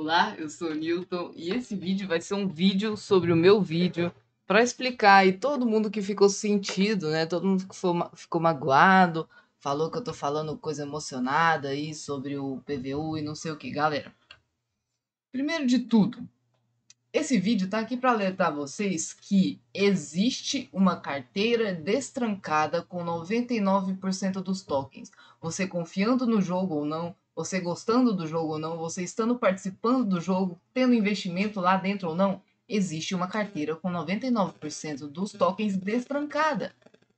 Olá, eu sou o Newton e esse vídeo vai ser um vídeo sobre o meu vídeo para explicar e todo mundo que ficou sentido, né? Todo mundo que ficou, ficou magoado, falou que eu tô falando coisa emocionada aí sobre o PVU e não sei o que, galera. Primeiro de tudo, esse vídeo tá aqui para alertar vocês que existe uma carteira destrancada com 99% dos tokens. Você confiando no jogo ou não, você gostando do jogo ou não, você estando participando do jogo, tendo investimento lá dentro ou não, existe uma carteira com 99% dos tokens destrancada.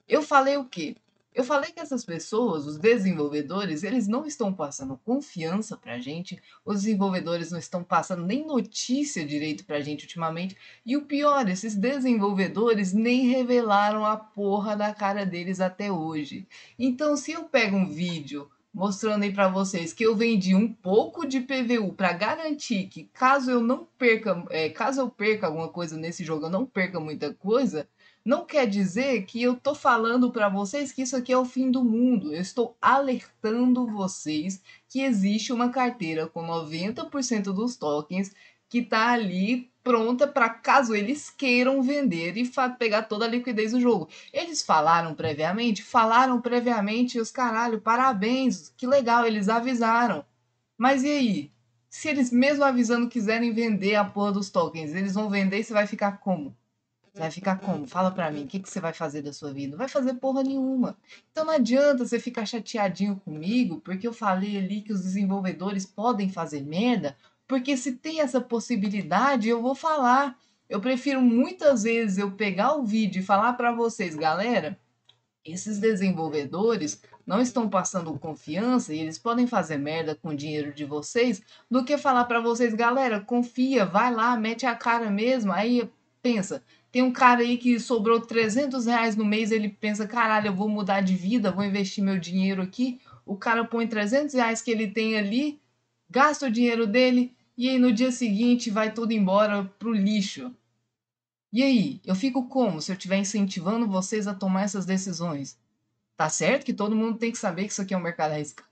Eu falei o quê? Eu falei que essas pessoas, os desenvolvedores, eles não estão passando confiança para a gente, os desenvolvedores não estão passando nem notícia direito para a gente ultimamente, e o pior, esses desenvolvedores nem revelaram a porra da cara deles até hoje. Então, se eu pego um vídeo mostrando aí para vocês que eu vendi um pouco de PVU para garantir que caso eu não perca, é, caso eu perca alguma coisa nesse jogo, eu não perca muita coisa, não quer dizer que eu tô falando para vocês que isso aqui é o fim do mundo. Eu estou alertando vocês que existe uma carteira com 90% dos tokens que tá ali pronta para caso eles queiram vender e pegar toda a liquidez do jogo. Eles falaram previamente, falaram previamente, os caralho, parabéns, que legal, eles avisaram. Mas e aí? Se eles mesmo avisando quiserem vender a porra dos tokens, eles vão vender e você vai ficar como? Você vai ficar como? Fala pra mim, o que, que você vai fazer da sua vida? Não vai fazer porra nenhuma. Então não adianta você ficar chateadinho comigo, porque eu falei ali que os desenvolvedores podem fazer merda, porque se tem essa possibilidade, eu vou falar. Eu prefiro muitas vezes eu pegar o vídeo e falar para vocês, galera, esses desenvolvedores não estão passando confiança e eles podem fazer merda com o dinheiro de vocês, do que falar para vocês, galera, confia, vai lá, mete a cara mesmo. Aí pensa, tem um cara aí que sobrou 300 reais no mês, ele pensa, caralho, eu vou mudar de vida, vou investir meu dinheiro aqui. O cara põe 300 reais que ele tem ali, gasta o dinheiro dele, e aí no dia seguinte vai todo embora pro lixo. E aí, eu fico como se eu estiver incentivando vocês a tomar essas decisões? Tá certo que todo mundo tem que saber que isso aqui é um mercado arriscado.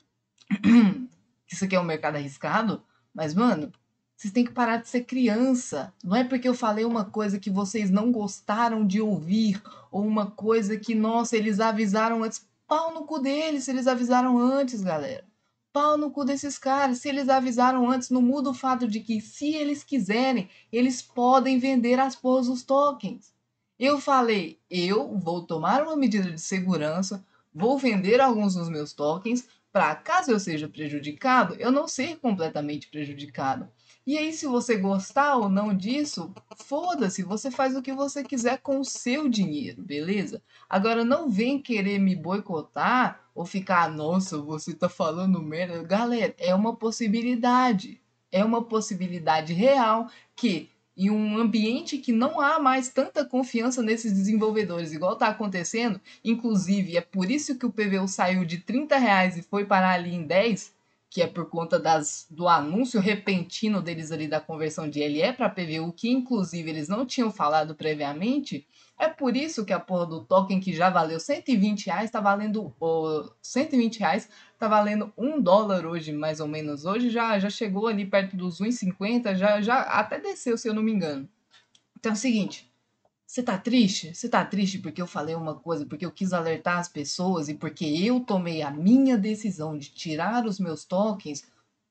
que isso aqui é um mercado arriscado, mas mano, vocês têm que parar de ser criança. Não é porque eu falei uma coisa que vocês não gostaram de ouvir ou uma coisa que, nossa, eles avisaram antes. Pau no cu deles, eles avisaram antes, galera pau no cu desses caras. Se eles avisaram antes, não muda o fato de que, se eles quiserem, eles podem vender as porras dos tokens. Eu falei, eu vou tomar uma medida de segurança, vou vender alguns dos meus tokens, para caso eu seja prejudicado, eu não ser completamente prejudicado. E aí, se você gostar ou não disso, foda-se, você faz o que você quiser com o seu dinheiro, beleza? Agora, não vem querer me boicotar ou ficar, nossa, você tá falando merda. Galera, é uma possibilidade. É uma possibilidade real que em um ambiente que não há mais tanta confiança nesses desenvolvedores, igual está acontecendo. Inclusive, é por isso que o PVU saiu de 30 reais e foi parar ali em 10, que é por conta das, do anúncio repentino deles ali da conversão de LE para PVU, que inclusive eles não tinham falado previamente, é por isso que a porra do token que já valeu 120 reais tá valendo oh, 120 reais tá valendo um dólar hoje mais ou menos hoje já já chegou ali perto dos 1,50 já já até desceu se eu não me engano. Então é o seguinte, você tá triste? Você tá triste porque eu falei uma coisa, porque eu quis alertar as pessoas e porque eu tomei a minha decisão de tirar os meus tokens?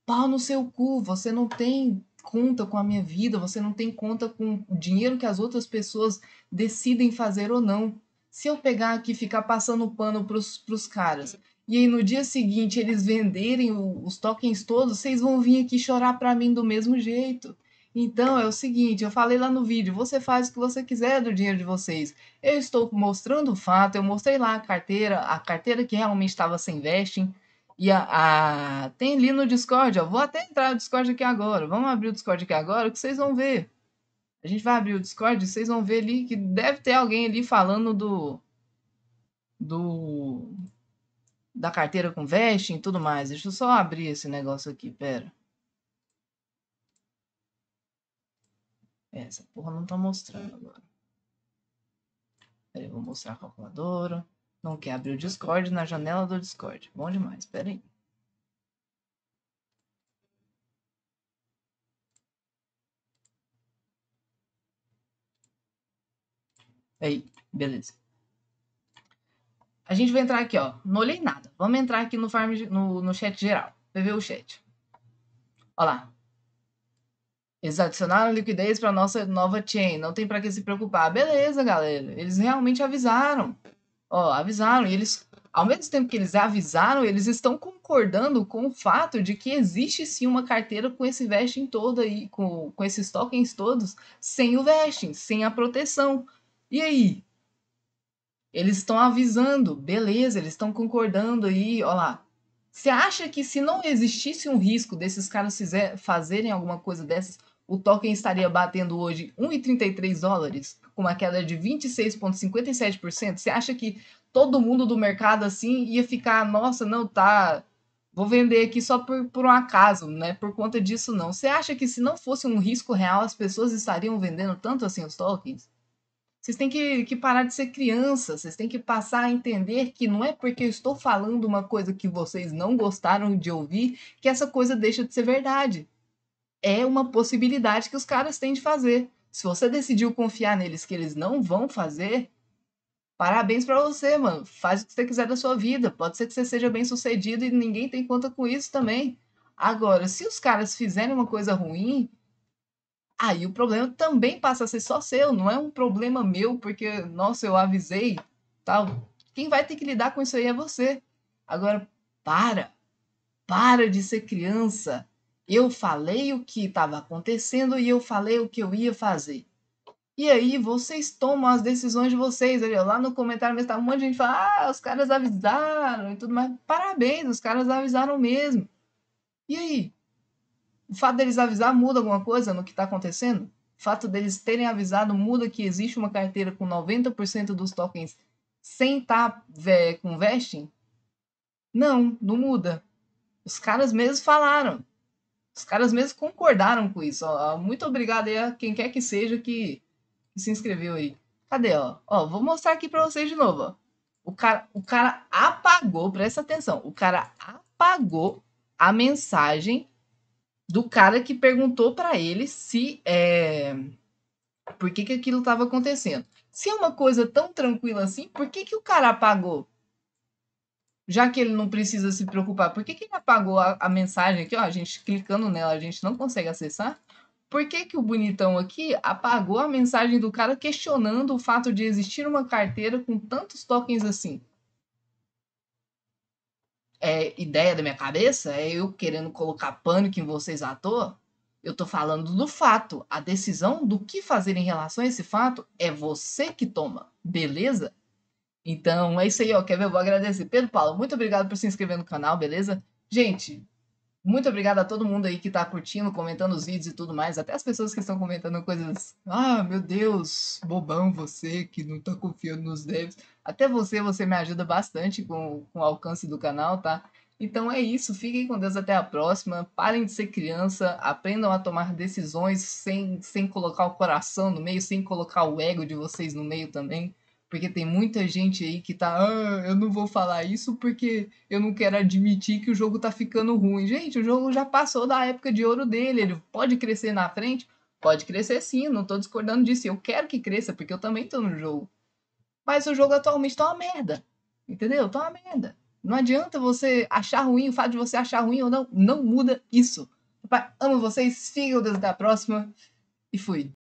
Pau no seu cu, você não tem conta com a minha vida, você não tem conta com o dinheiro que as outras pessoas decidem fazer ou não. Se eu pegar aqui e ficar passando pano pros, pros caras, e aí no dia seguinte eles venderem os tokens todos, vocês vão vir aqui chorar pra mim do mesmo jeito. Então é o seguinte, eu falei lá no vídeo, você faz o que você quiser do dinheiro de vocês. Eu estou mostrando o fato, eu mostrei lá a carteira, a carteira que realmente estava sem vesting. E a, a, tem ali no Discord, ó. Vou até entrar no Discord aqui agora. Vamos abrir o Discord aqui agora que vocês vão ver. A gente vai abrir o Discord, vocês vão ver ali que deve ter alguém ali falando do do da carteira com vesting e tudo mais. Deixa eu só abrir esse negócio aqui, pera. É, essa porra não tá mostrando agora. Peraí, vou mostrar a calculadora. Não quer abrir o Discord na janela do Discord. Bom demais, Peraí. aí. Aí, beleza. A gente vai entrar aqui, ó. Não olhei nada. Vamos entrar aqui no, farm, no, no chat geral. Vai ver o chat. Olha lá. Eles adicionaram liquidez para nossa nova chain, não tem para que se preocupar. Beleza, galera. Eles realmente avisaram. Ó, avisaram. E eles, ao mesmo tempo que eles avisaram, eles estão concordando com o fato de que existe sim uma carteira com esse vesting todo aí, com, com esses tokens todos, sem o vesting, sem a proteção. E aí? Eles estão avisando, beleza, eles estão concordando aí, ó lá, você acha que se não existisse um risco desses caras fizer, fazerem alguma coisa dessas, o token estaria batendo hoje 1,33 dólares, com uma queda de 26,57%? Você acha que todo mundo do mercado assim ia ficar, nossa, não, tá. Vou vender aqui só por, por um acaso, né? Por conta disso, não. Você acha que se não fosse um risco real, as pessoas estariam vendendo tanto assim os tokens? Vocês têm que, que parar de ser criança, vocês têm que passar a entender que não é porque eu estou falando uma coisa que vocês não gostaram de ouvir que essa coisa deixa de ser verdade. É uma possibilidade que os caras têm de fazer. Se você decidiu confiar neles que eles não vão fazer, Parabéns para você, mano. Faz o que você quiser da sua vida. Pode ser que você seja bem sucedido e ninguém tem conta com isso também. Agora, se os caras fizerem uma coisa ruim, aí ah, o problema também passa a ser só seu, não é um problema meu, porque, nossa, eu avisei, tal. Quem vai ter que lidar com isso aí é você. Agora, para. Para de ser criança. Eu falei o que estava acontecendo e eu falei o que eu ia fazer. E aí vocês tomam as decisões de vocês. Olha, lá no comentário mesmo está um monte de gente falando, ah, os caras avisaram e tudo mais. Parabéns, os caras avisaram mesmo. E aí? O fato deles avisar muda alguma coisa no que está acontecendo? O fato deles terem avisado muda que existe uma carteira com 90% dos tokens sem estar tá, com vesting? Não, não muda. Os caras mesmos falaram. Os caras mesmos concordaram com isso. Ó. Muito obrigado aí a quem quer que seja que, que se inscreveu aí. Cadê, ó? Ó, vou mostrar aqui para vocês de novo, ó. O cara, o cara apagou, presta atenção, o cara apagou a mensagem do cara que perguntou para ele se é, por que, que aquilo estava acontecendo. Se é uma coisa tão tranquila assim, por que, que o cara apagou? Já que ele não precisa se preocupar, por que, que ele apagou a, a mensagem aqui? Ó, a gente clicando nela, a gente não consegue acessar. Por que, que o bonitão aqui apagou a mensagem do cara questionando o fato de existir uma carteira com tantos tokens assim? é, ideia da minha cabeça é eu querendo colocar pânico em vocês à toa. Eu tô falando do fato. A decisão do que fazer em relação a esse fato é você que toma, beleza? Então é isso aí, ó. Quer ver? Eu vou agradecer. Pedro Paulo, muito obrigado por se inscrever no canal, beleza? Gente, muito obrigado a todo mundo aí que tá curtindo, comentando os vídeos e tudo mais. Até as pessoas que estão comentando coisas. Ah, meu Deus, bobão você que não tá confiando nos devs. Até você, você me ajuda bastante com, com o alcance do canal, tá? Então é isso, fiquem com Deus até a próxima. Parem de ser criança, aprendam a tomar decisões sem, sem colocar o coração no meio, sem colocar o ego de vocês no meio também. Porque tem muita gente aí que tá, ah, eu não vou falar isso porque eu não quero admitir que o jogo tá ficando ruim. Gente, o jogo já passou da época de ouro dele, ele pode crescer na frente? Pode crescer sim, não tô discordando disso. Eu quero que cresça, porque eu também tô no jogo. Mas o jogo atualmente tá uma merda. Entendeu? Tá uma merda. Não adianta você achar ruim, o fato de você achar ruim ou não, não muda isso. Papai, amo vocês, sigam até a próxima e fui.